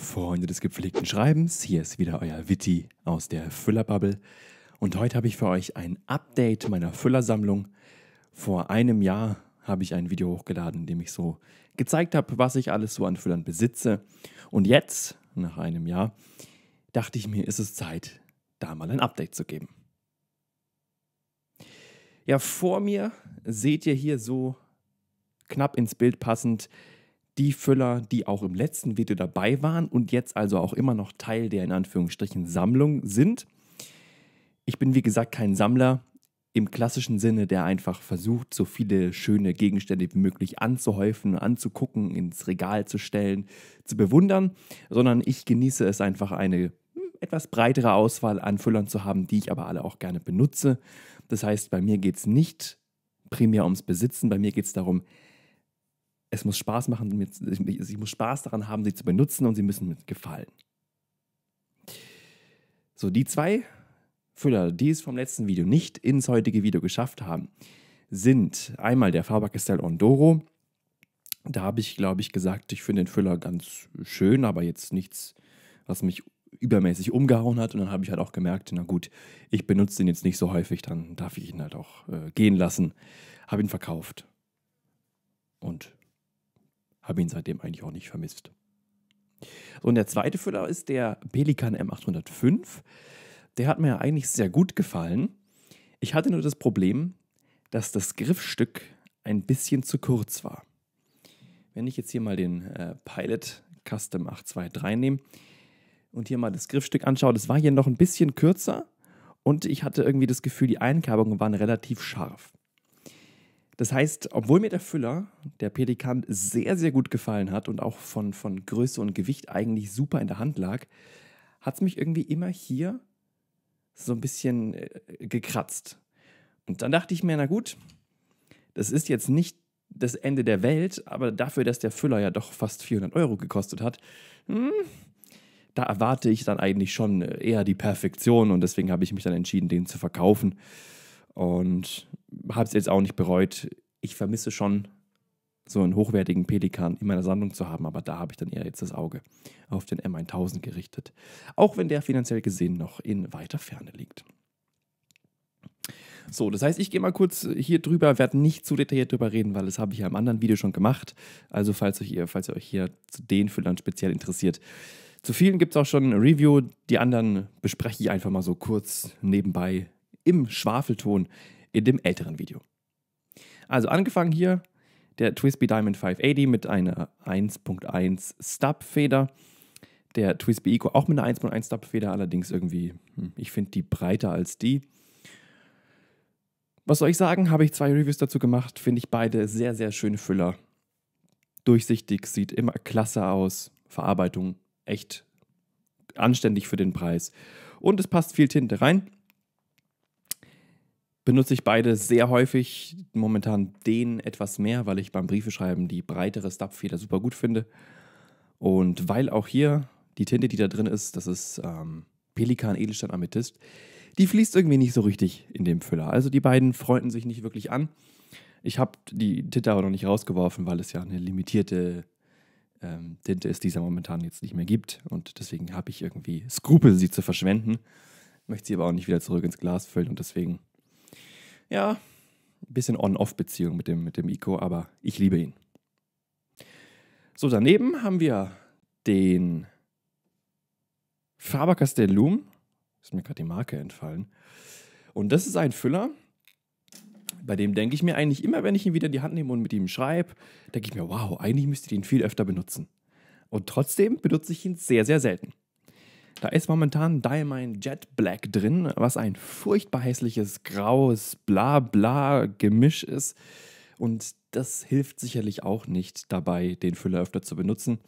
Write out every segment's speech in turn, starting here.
Freunde des gepflegten Schreibens, hier ist wieder euer Witty aus der Füllerbubble und heute habe ich für euch ein Update meiner Füllersammlung. Vor einem Jahr habe ich ein Video hochgeladen, in dem ich so gezeigt habe, was ich alles so an Füllern besitze und jetzt, nach einem Jahr, dachte ich mir, ist es Zeit, da mal ein Update zu geben. Ja, vor mir seht ihr hier so knapp ins Bild passend die Füller, die auch im letzten Video dabei waren und jetzt also auch immer noch Teil der in Anführungsstrichen Sammlung sind. Ich bin wie gesagt kein Sammler im klassischen Sinne, der einfach versucht, so viele schöne Gegenstände wie möglich anzuhäufen, anzugucken, ins Regal zu stellen, zu bewundern, sondern ich genieße es einfach eine etwas breitere Auswahl an Füllern zu haben, die ich aber alle auch gerne benutze. Das heißt, bei mir geht es nicht primär ums Besitzen, bei mir geht es darum, es muss Spaß machen, ich muss Spaß daran haben, sie zu benutzen und sie müssen mir gefallen. So, die zwei Füller, die es vom letzten Video nicht ins heutige Video geschafft haben, sind einmal der Faber Castell Ondoro. Da habe ich, glaube ich, gesagt, ich finde den Füller ganz schön, aber jetzt nichts, was mich übermäßig umgehauen hat. Und dann habe ich halt auch gemerkt, na gut, ich benutze den jetzt nicht so häufig, dann darf ich ihn halt auch äh, gehen lassen. Habe ihn verkauft. Und habe ihn seitdem eigentlich auch nicht vermisst. So, und der zweite Füller ist der Pelikan M805. Der hat mir eigentlich sehr gut gefallen. Ich hatte nur das Problem, dass das Griffstück ein bisschen zu kurz war. Wenn ich jetzt hier mal den äh, Pilot Custom 823 nehme und hier mal das Griffstück anschaue, das war hier noch ein bisschen kürzer und ich hatte irgendwie das Gefühl, die Einkerbungen waren relativ scharf. Das heißt, obwohl mir der Füller, der Pedikant, sehr, sehr gut gefallen hat und auch von, von Größe und Gewicht eigentlich super in der Hand lag, hat es mich irgendwie immer hier so ein bisschen äh, gekratzt. Und dann dachte ich mir, na gut, das ist jetzt nicht das Ende der Welt, aber dafür, dass der Füller ja doch fast 400 Euro gekostet hat, hm, da erwarte ich dann eigentlich schon äh, eher die Perfektion und deswegen habe ich mich dann entschieden, den zu verkaufen. Und habe es jetzt auch nicht bereut. Ich vermisse schon so einen hochwertigen Pelikan in meiner Sammlung zu haben, aber da habe ich dann eher jetzt das Auge auf den M1000 gerichtet. Auch wenn der finanziell gesehen noch in weiter Ferne liegt. So, das heißt, ich gehe mal kurz hier drüber, werde nicht zu detailliert drüber reden, weil das habe ich ja im anderen Video schon gemacht. Also, falls, euch ihr, falls ihr euch hier zu den Füllern speziell interessiert. Zu vielen gibt es auch schon ein Review. Die anderen bespreche ich einfach mal so kurz nebenbei im Schwafelton in dem älteren Video. Also angefangen hier der Twisby Diamond 580 mit einer 1.1 Stub-Feder. Der Twisby Eco auch mit einer 1.1 Stub-Feder, allerdings irgendwie, hm, ich finde die breiter als die. Was soll ich sagen? Habe ich zwei Reviews dazu gemacht, finde ich beide sehr, sehr schöne Füller. Durchsichtig, sieht immer klasse aus. Verarbeitung echt anständig für den Preis. Und es passt viel Tinte rein benutze ich beide sehr häufig. Momentan den etwas mehr, weil ich beim Briefeschreiben die breitere Stubfeder super gut finde. Und weil auch hier die Tinte, die da drin ist, das ist ähm, Pelikan Edelstein Amethyst, die fließt irgendwie nicht so richtig in dem Füller. Also die beiden freunden sich nicht wirklich an. Ich habe die Tinte aber noch nicht rausgeworfen, weil es ja eine limitierte ähm, Tinte ist, die es momentan jetzt nicht mehr gibt. Und deswegen habe ich irgendwie Skrupel, sie zu verschwenden. Möchte sie aber auch nicht wieder zurück ins Glas füllen und deswegen ja, ein bisschen On-Off-Beziehung mit dem, mit dem Ico, aber ich liebe ihn. So, daneben haben wir den Faber Castellum. Ist mir gerade die Marke entfallen. Und das ist ein Füller, bei dem denke ich mir eigentlich immer, wenn ich ihn wieder in die Hand nehme und mit ihm schreibe, denke ich mir, wow, eigentlich müsste ich ihn viel öfter benutzen. Und trotzdem benutze ich ihn sehr, sehr selten. Da ist momentan Diamond Jet Black drin, was ein furchtbar hässliches graues bla bla gemisch ist. Und das hilft sicherlich auch nicht dabei, den Füller öfter zu benutzen.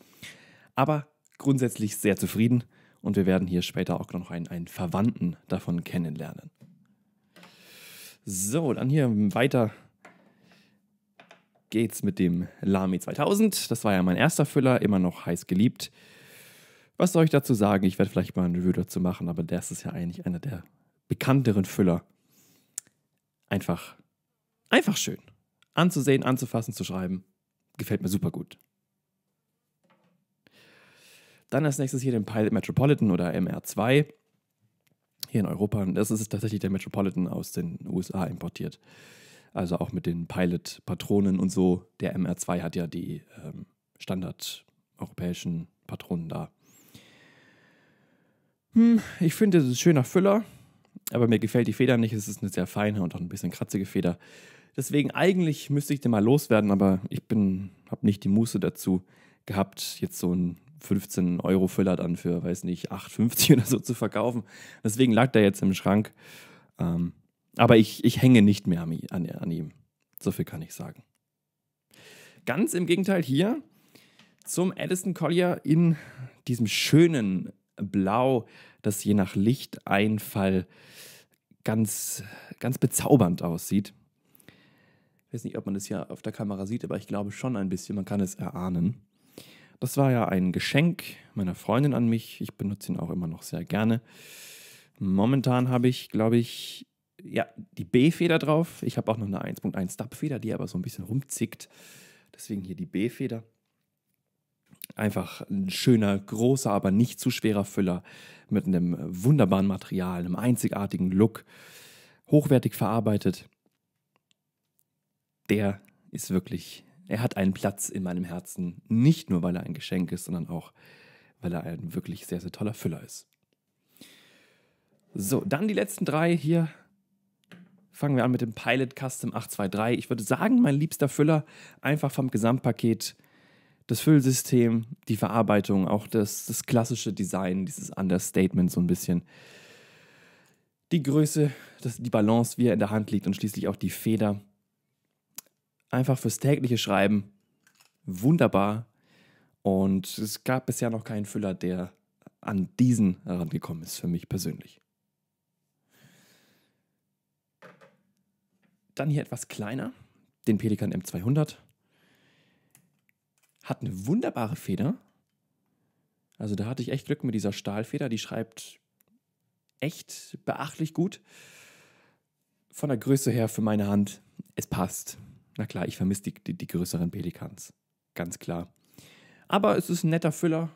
Aber grundsätzlich sehr zufrieden und wir werden hier später auch noch einen, einen Verwandten davon kennenlernen. So, dann hier weiter geht's mit dem Lamy 2000. Das war ja mein erster Füller, immer noch heiß geliebt. Was soll ich dazu sagen? Ich werde vielleicht mal ein Review dazu machen, aber der ist ja eigentlich einer der bekannteren Füller. Einfach, einfach schön. Anzusehen, anzufassen, zu schreiben. Gefällt mir super gut. Dann als nächstes hier den Pilot Metropolitan oder MR2 hier in Europa. Das ist tatsächlich der Metropolitan aus den USA importiert. Also auch mit den Pilot-Patronen und so. Der MR2 hat ja die ähm, standard-europäischen Patronen da. Hm, ich finde, es ist ein schöner Füller, aber mir gefällt die Feder nicht. Es ist eine sehr feine und auch ein bisschen kratzige Feder. Deswegen eigentlich müsste ich den mal loswerden, aber ich habe nicht die Muße dazu gehabt, jetzt so einen 15 Euro Füller dann für, weiß nicht, 8,50 oder so zu verkaufen. Deswegen lag der jetzt im Schrank. Ähm, aber ich, ich hänge nicht mehr an, an, ihm. So viel kann ich sagen. Ganz im Gegenteil hier zum Edison Collier in diesem schönen Blau, das je nach Lichteinfall ganz, ganz bezaubernd aussieht. Ich weiß nicht, ob man das hier auf der Kamera sieht, aber ich glaube schon ein bisschen, man kann es erahnen. Das war ja ein Geschenk meiner Freundin an mich. Ich benutze ihn auch immer noch sehr gerne. Momentan habe ich, glaube ich, ja, die B-Feder drauf. Ich habe auch noch eine 1.1 dub feder die aber so ein bisschen rumzickt. Deswegen hier die B-Feder. Einfach ein schöner, großer, aber nicht zu schwerer Füller mit einem wunderbaren Material, einem einzigartigen Look, hochwertig verarbeitet. Der ist wirklich, er hat einen Platz in meinem Herzen, nicht nur weil er ein Geschenk ist, sondern auch weil er ein wirklich sehr, sehr toller Füller ist. So, dann die letzten drei hier. Fangen wir an mit dem Pilot Custom 823. Ich würde sagen, mein liebster Füller, einfach vom Gesamtpaket das Füllsystem, die Verarbeitung, auch das, das klassische Design, dieses Understatement so ein bisschen. Die Größe, das, die Balance, wie er in der Hand liegt und schließlich auch die Feder. Einfach fürs tägliche Schreiben wunderbar. Und es gab bisher noch keinen Füller, der an diesen herangekommen ist, für mich persönlich. Dann hier etwas kleiner, den Pelikan M200 hat eine wunderbare Feder. Also da hatte ich echt Glück mit dieser Stahlfeder. Die schreibt echt beachtlich gut. Von der Größe her für meine Hand, es passt. Na klar, ich vermisse die, die, die größeren Pelikans. Ganz klar. Aber es ist ein netter Füller,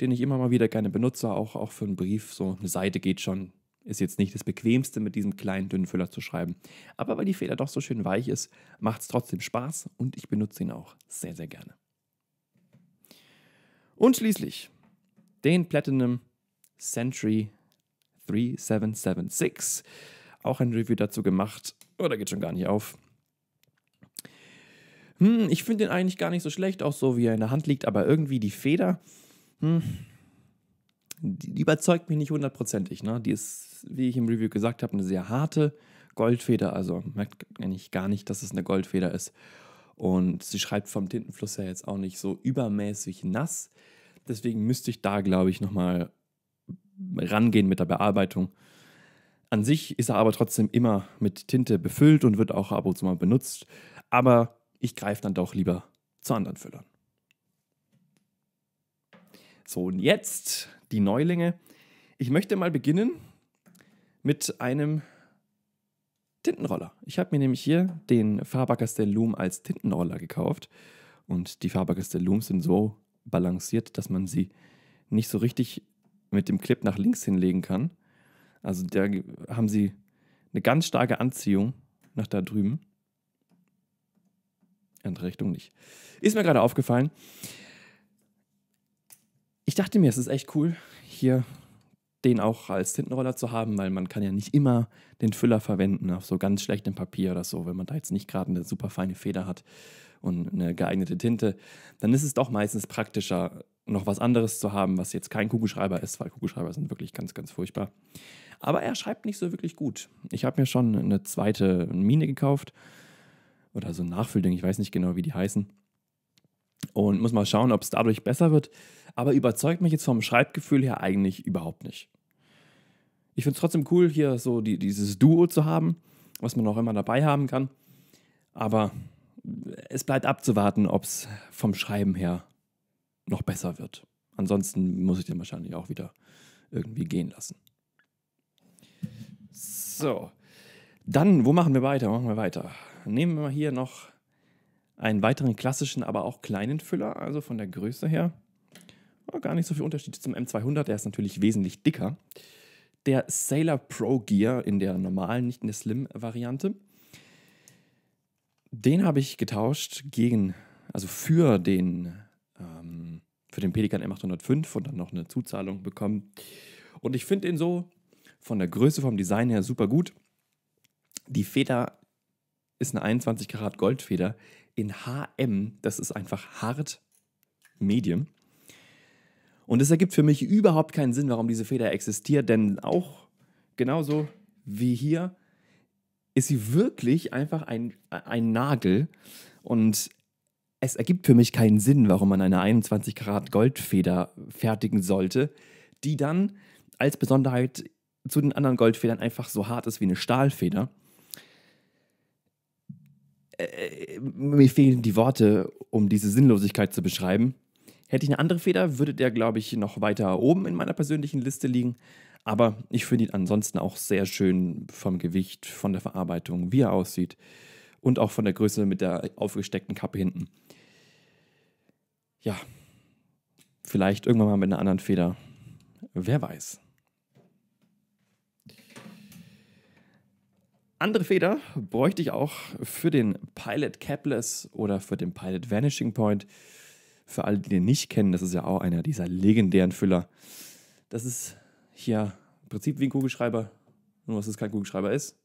den ich immer mal wieder gerne benutze, auch, auch für einen Brief. So eine Seite geht schon. Ist jetzt nicht das bequemste, mit diesem kleinen, dünnen Füller zu schreiben. Aber weil die Feder doch so schön weich ist, macht es trotzdem Spaß und ich benutze ihn auch sehr, sehr gerne. Und schließlich den Platinum Century 3776. Auch ein Review dazu gemacht. Oh, da geht schon gar nicht auf. Hm, ich finde den eigentlich gar nicht so schlecht, auch so wie er in der Hand liegt, aber irgendwie die Feder, hm, die überzeugt mich nicht hundertprozentig. Ne? Die ist, wie ich im Review gesagt habe, eine sehr harte Goldfeder. Also merkt eigentlich gar nicht, dass es eine Goldfeder ist. Und sie schreibt vom Tintenfluss her jetzt auch nicht so übermäßig nass. Deswegen müsste ich da, glaube ich, nochmal rangehen mit der Bearbeitung. An sich ist er aber trotzdem immer mit Tinte befüllt und wird auch ab und zu mal benutzt. Aber ich greife dann doch lieber zu anderen Füllern. So, und jetzt die Neulinge. Ich möchte mal beginnen mit einem Tintenroller. Ich habe mir nämlich hier den Faber Castell Loom als Tintenroller gekauft. Und die Faber Castell Looms sind so balanciert, dass man sie nicht so richtig mit dem Clip nach links hinlegen kann. Also da haben sie eine ganz starke Anziehung nach da drüben. Andere Richtung nicht. Ist mir gerade aufgefallen. Ich dachte mir, es ist echt cool, hier den auch als Tintenroller zu haben, weil man kann ja nicht immer den Füller verwenden auf so ganz schlechtem Papier oder so, wenn man da jetzt nicht gerade eine super feine Feder hat und eine geeignete Tinte, dann ist es doch meistens praktischer, noch was anderes zu haben, was jetzt kein Kugelschreiber ist, weil Kugelschreiber sind wirklich ganz, ganz furchtbar. Aber er schreibt nicht so wirklich gut. Ich habe mir schon eine zweite Mine gekauft oder so ein Nachfüllding, ich weiß nicht genau, wie die heißen und muss mal schauen, ob es dadurch besser wird. Aber überzeugt mich jetzt vom Schreibgefühl her eigentlich überhaupt nicht. Ich finde es trotzdem cool, hier so die, dieses Duo zu haben, was man auch immer dabei haben kann. Aber es bleibt abzuwarten, ob es vom Schreiben her noch besser wird. Ansonsten muss ich den wahrscheinlich auch wieder irgendwie gehen lassen. So, dann, wo machen wir weiter? Machen wir weiter. Nehmen wir hier noch einen weiteren klassischen, aber auch kleinen Füller, also von der Größe her gar nicht so viel Unterschied zum M200, der ist natürlich wesentlich dicker. Der Sailor Pro Gear in der normalen, nicht in der Slim-Variante, den habe ich getauscht gegen, also für den, ähm, für den Pelikan M805 und dann noch eine Zuzahlung bekommen. Und ich finde ihn so von der Größe, vom Design her super gut. Die Feder ist eine 21 Karat Goldfeder in HM. Das ist einfach hart Medium. Und es ergibt für mich überhaupt keinen Sinn, warum diese Feder existiert, denn auch genauso wie hier ist sie wirklich einfach ein, ein Nagel. Und es ergibt für mich keinen Sinn, warum man eine 21 Grad Goldfeder fertigen sollte, die dann als Besonderheit zu den anderen Goldfedern einfach so hart ist wie eine Stahlfeder. Äh, äh, mir fehlen die Worte, um diese Sinnlosigkeit zu beschreiben. Hätte ich eine andere Feder, würde der, glaube ich, noch weiter oben in meiner persönlichen Liste liegen. Aber ich finde ihn ansonsten auch sehr schön vom Gewicht, von der Verarbeitung, wie er aussieht und auch von der Größe mit der aufgesteckten Kappe hinten. Ja, vielleicht irgendwann mal mit einer anderen Feder. Wer weiß. Andere Feder bräuchte ich auch für den Pilot Capless oder für den Pilot Vanishing Point. Für alle, die den nicht kennen, das ist ja auch einer dieser legendären Füller. Das ist hier im Prinzip wie ein Kugelschreiber, nur dass es kein Kugelschreiber ist.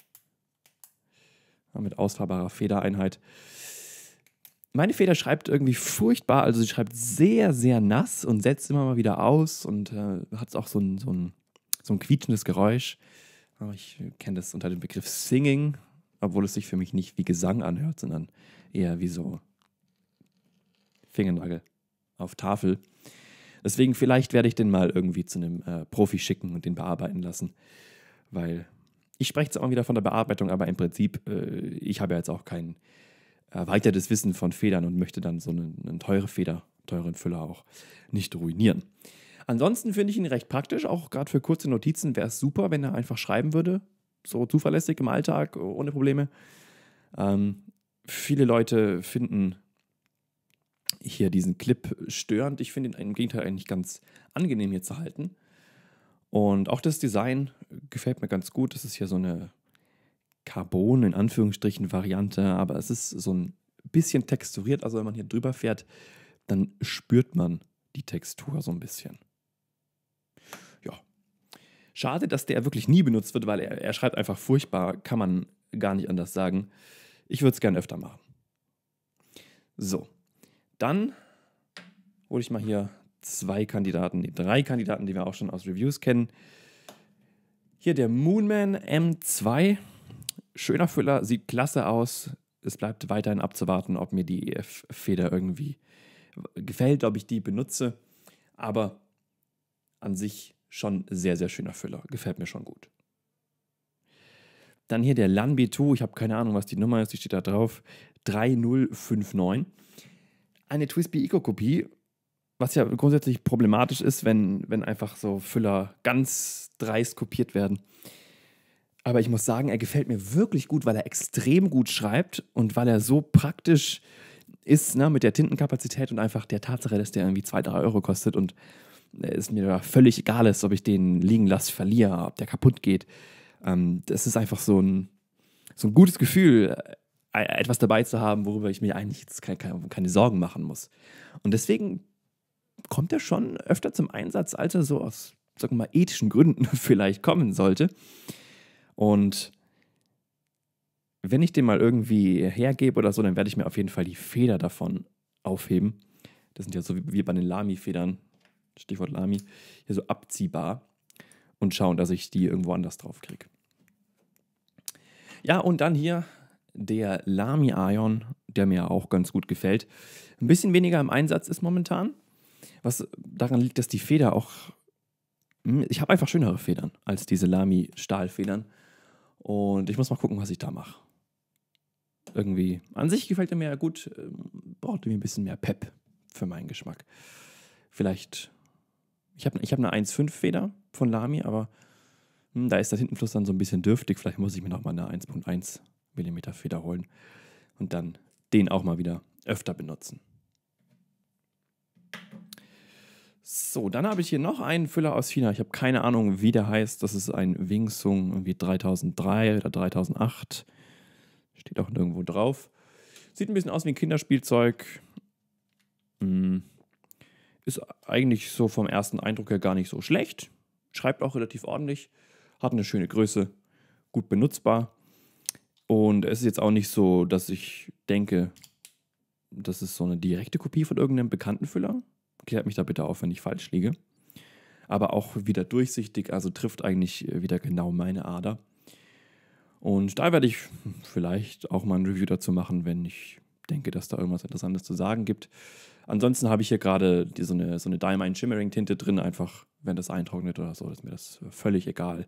Mit ausfahrbarer Federeinheit. Meine Feder schreibt irgendwie furchtbar, also sie schreibt sehr, sehr nass und setzt immer mal wieder aus und äh, hat auch so ein, so, ein, so ein quietschendes Geräusch. Ich kenne das unter dem Begriff Singing, obwohl es sich für mich nicht wie Gesang anhört, sondern eher wie so Fingernagel auf Tafel. Deswegen vielleicht werde ich den mal irgendwie zu einem äh, Profi schicken und den bearbeiten lassen, weil ich spreche jetzt auch wieder von der Bearbeitung, aber im Prinzip, äh, ich habe ja jetzt auch kein erweitertes Wissen von Federn und möchte dann so eine, eine teure Feder, teuren Füller auch nicht ruinieren. Ansonsten finde ich ihn recht praktisch, auch gerade für kurze Notizen wäre es super, wenn er einfach schreiben würde. So zuverlässig im Alltag, oh, ohne Probleme. Ähm, viele Leute finden hier diesen Clip störend. Ich finde ihn im Gegenteil eigentlich ganz angenehm hier zu halten. Und auch das Design gefällt mir ganz gut. Das ist hier so eine Carbon in Anführungsstrichen Variante, aber es ist so ein bisschen texturiert. Also wenn man hier drüber fährt, dann spürt man die Textur so ein bisschen. Schade, dass der wirklich nie benutzt wird, weil er, er schreibt einfach furchtbar, kann man gar nicht anders sagen. Ich würde es gerne öfter machen. So, dann hole ich mal hier zwei Kandidaten, die drei Kandidaten, die wir auch schon aus Reviews kennen. Hier der Moonman M2. Schöner Füller, sieht klasse aus. Es bleibt weiterhin abzuwarten, ob mir die EF-Feder irgendwie gefällt, ob ich die benutze. Aber an sich schon sehr, sehr schöner Füller. Gefällt mir schon gut. Dann hier der 2. ich habe keine Ahnung, was die Nummer ist, die steht da drauf. 3059. Eine Twisby Eco-Kopie, was ja grundsätzlich problematisch ist, wenn, wenn einfach so Füller ganz dreist kopiert werden. Aber ich muss sagen, er gefällt mir wirklich gut, weil er extrem gut schreibt und weil er so praktisch ist ne, mit der Tintenkapazität und einfach der Tatsache, dass der irgendwie 2, 3 Euro kostet und es äh, mir völlig egal ist, ob ich den liegen lasse, verliere, ob der kaputt geht. Ähm, das ist einfach so ein, so ein gutes Gefühl, äh, äh, etwas dabei zu haben, worüber ich mir eigentlich jetzt keine, keine Sorgen machen muss. Und deswegen kommt er schon öfter zum Einsatz, als er so aus, sagen wir mal, ethischen Gründen vielleicht kommen sollte. Und wenn ich den mal irgendwie hergebe oder so, dann werde ich mir auf jeden Fall die Feder davon aufheben. Das sind ja so wie bei den Lami-Federn, Stichwort Lami, hier so abziehbar und schauen, dass ich die irgendwo anders drauf kriege. Ja, und dann hier der lami Ion, der mir auch ganz gut gefällt. Ein bisschen weniger im Einsatz ist momentan, was daran liegt, dass die Feder auch. Hm, ich habe einfach schönere Federn als diese lami Stahlfedern. Und ich muss mal gucken, was ich da mache. Irgendwie. An sich gefällt er mir ja gut, ähm, braucht mir ein bisschen mehr Pep für meinen Geschmack. Vielleicht ich habe ich hab eine 1,5-Feder von Lamy, aber mh, hm, da ist das Hintenfluss dann so ein bisschen dürftig. Vielleicht muss ich mir nochmal eine 1,1 mm Feder holen und dann den auch mal wieder öfter benutzen. So, dann habe ich hier noch einen Füller aus China. Ich habe keine Ahnung, wie der heißt. Das ist ein Wingsung irgendwie 3003 oder 3008. Steht auch nirgendwo drauf. Sieht ein bisschen aus wie ein Kinderspielzeug. Hm, ist eigentlich so vom ersten Eindruck her gar nicht so schlecht. Schreibt auch relativ ordentlich. Hat eine schöne Größe. Gut benutzbar. Und es ist jetzt auch nicht so, dass ich denke, das ist so eine direkte Kopie von irgendeinem bekannten Füller. Klärt mich da bitte auf, wenn ich falsch liege. Aber auch wieder durchsichtig, also trifft eigentlich wieder genau meine Ader. Und da werde ich vielleicht auch mal ein Review dazu machen, wenn ich denke, dass da irgendwas Interessantes zu sagen gibt. Ansonsten habe ich hier gerade so eine, so eine Diamine Shimmering Tinte drin, einfach wenn das eintrocknet oder so, ist mir das völlig egal.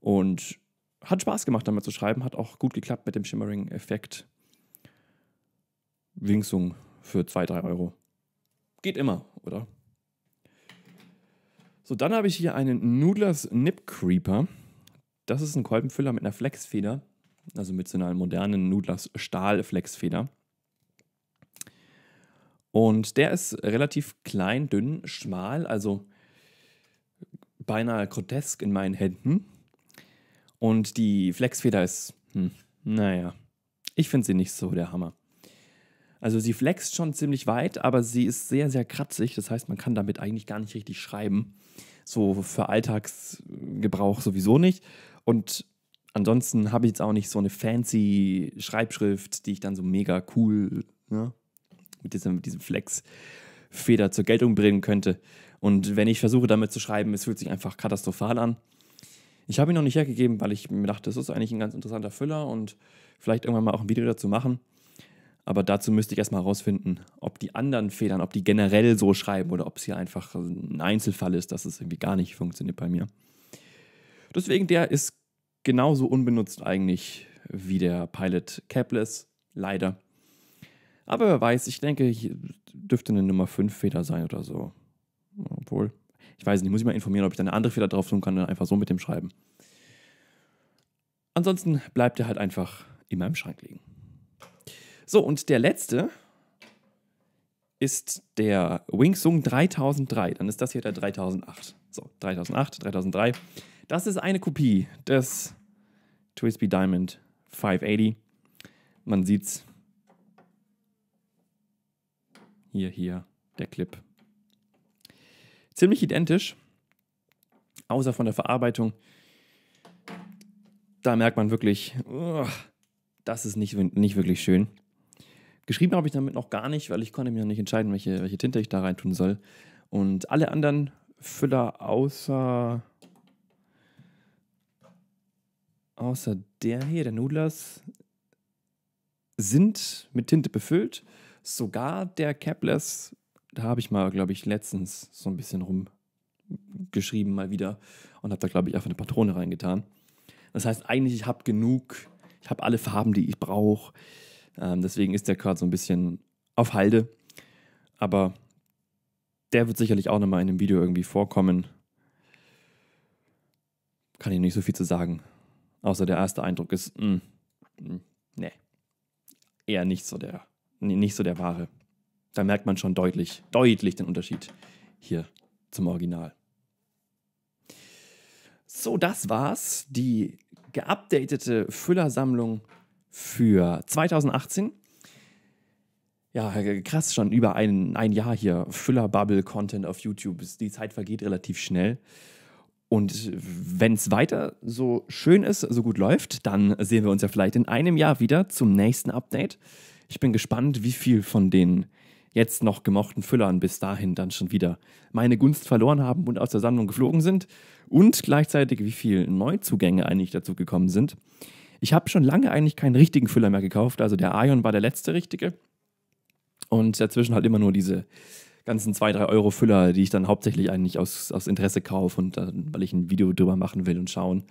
Und hat Spaß gemacht, damit zu schreiben, hat auch gut geklappt mit dem Shimmering-Effekt. Wingsung für 2, 3 Euro. Geht immer, oder? So, dann habe ich hier einen Noodlers Nip Creeper. Das ist ein Kolbenfüller mit einer Flexfeder also mit so einer modernen Nudlers Stahlflexfeder. Und der ist relativ klein, dünn, schmal, also beinahe grotesk in meinen Händen. Und die Flexfeder ist, hm, naja, ich finde sie nicht so der Hammer. Also sie flext schon ziemlich weit, aber sie ist sehr, sehr kratzig. Das heißt, man kann damit eigentlich gar nicht richtig schreiben. So für Alltagsgebrauch sowieso nicht. Und ansonsten habe ich jetzt auch nicht so eine fancy Schreibschrift, die ich dann so mega cool ne, mit, diesem, diesem Flex Feder zur Geltung bringen könnte. Und wenn ich versuche, damit zu schreiben, es fühlt sich einfach katastrophal an. Ich habe ihn noch nicht hergegeben, weil ich mir dachte, das ist eigentlich ein ganz interessanter Füller und vielleicht irgendwann mal auch ein Video dazu machen. Aber dazu müsste ich erstmal herausfinden, ob die anderen Federn, ob die generell so schreiben oder ob es hier einfach ein Einzelfall ist, dass es irgendwie gar nicht funktioniert bei mir. Deswegen, der ist genauso unbenutzt eigentlich wie der Pilot Capless, leider. Aber wer weiß, ich denke, hier dürfte eine Nummer 5 Feder sein oder so. Obwohl, ich weiß nicht, muss ich mal informieren, ob ich da eine andere Feder drauf tun kann und einfach so mit dem schreiben. Ansonsten bleibt er halt einfach immer im Schrank liegen. So, und der letzte ist der Wingsung 3003. Dann ist das hier der 3008. So, 3008, 3003. Das ist eine Kopie des Twisby Diamond 580. Man sieht's. Hier, hier, der Clip. Ziemlich identisch, außer von der Verarbeitung. Da merkt man wirklich, oh, das ist nicht, nicht wirklich schön. Geschrieben habe ich damit noch gar nicht, weil ich konnte mir noch nicht entscheiden, welche, welche Tinte ich da reintun soll. Und alle anderen Füller außer außer der hier, der Nudlers, sind mit Tinte befüllt. Sogar der Capless, da habe ich mal, glaube ich, letztens so ein bisschen rumgeschrieben mal wieder und habe da, glaube ich, einfach eine Patrone reingetan. Das heißt, eigentlich, ich habe genug, ich habe alle Farben, die ich brauche. Ähm, deswegen ist der gerade so ein bisschen auf Halde. Aber der wird sicherlich auch nochmal in einem Video irgendwie vorkommen. Kann ich nicht so viel zu sagen. Außer der erste Eindruck ist, mh, hm, hm, mh, nee, eher nicht so der, nicht so der wahre. Da merkt man schon deutlich, deutlich den Unterschied hier zum Original. So, das war's. Die geupdatete Füllersammlung für 2018. Ja, krass, schon über ein, ein Jahr hier. Füller-Bubble-Content auf YouTube. Die Zeit vergeht relativ schnell. Und wenn es weiter so schön ist, so gut läuft, dann sehen wir uns ja vielleicht in einem Jahr wieder zum nächsten Update. Ich bin gespannt, wie viel von den jetzt noch gemochten Füllern bis dahin dann schon wieder meine Gunst verloren haben und aus der Sammlung geflogen sind und gleichzeitig wie viel Neuzugänge eigentlich dazu gekommen sind. Ich habe schon lange eigentlich keinen richtigen Füller mehr gekauft, also der Ion war der letzte richtige und dazwischen halt immer nur diese ganzen 2-3-Euro-Füller, die ich dann hauptsächlich eigentlich aus, aus Interesse kaufe und dann, weil ich ein Video drüber machen will und schauen,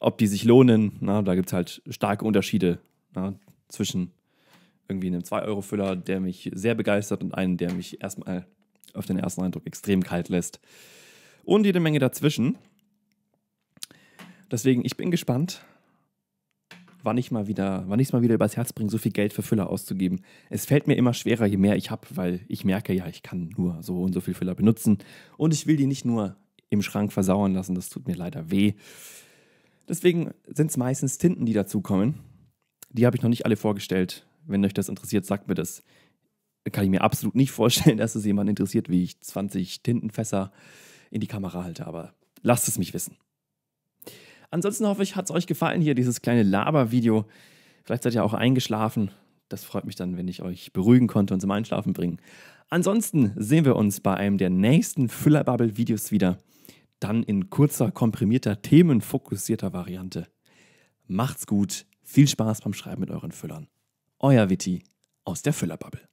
ob die sich lohnen. Na, da gibt es halt starke Unterschiede na, zwischen irgendwie einem 2-Euro-Füller, der mich sehr begeistert und einem, der mich erstmal auf den ersten Eindruck extrem kalt lässt. Und jede Menge dazwischen. Deswegen, ich bin gespannt, wann ich mal wieder, wann ich es mal wieder übers Herz bringe, so viel Geld für Füller auszugeben. Es fällt mir immer schwerer, je mehr ich habe, weil ich merke, ja, ich kann nur so und so viel Füller benutzen. Und ich will die nicht nur im Schrank versauern lassen, das tut mir leider weh. Deswegen sind es meistens Tinten, die dazukommen. Die habe ich noch nicht alle vorgestellt. Wenn euch das interessiert, sagt mir das. Kann ich mir absolut nicht vorstellen, dass es jemand interessiert, wie ich 20 Tintenfässer in die Kamera halte, aber lasst es mich wissen. Ansonsten hoffe ich, hat es euch gefallen hier, dieses kleine Laber-Video. Vielleicht seid ihr auch eingeschlafen. Das freut mich dann, wenn ich euch beruhigen konnte und zum Einschlafen bringen. Ansonsten sehen wir uns bei einem der nächsten Füllerbubble-Videos wieder. Dann in kurzer, komprimierter, themenfokussierter Variante. Macht's gut, viel Spaß beim Schreiben mit euren Füllern. Euer Witty aus der Füllerbubble.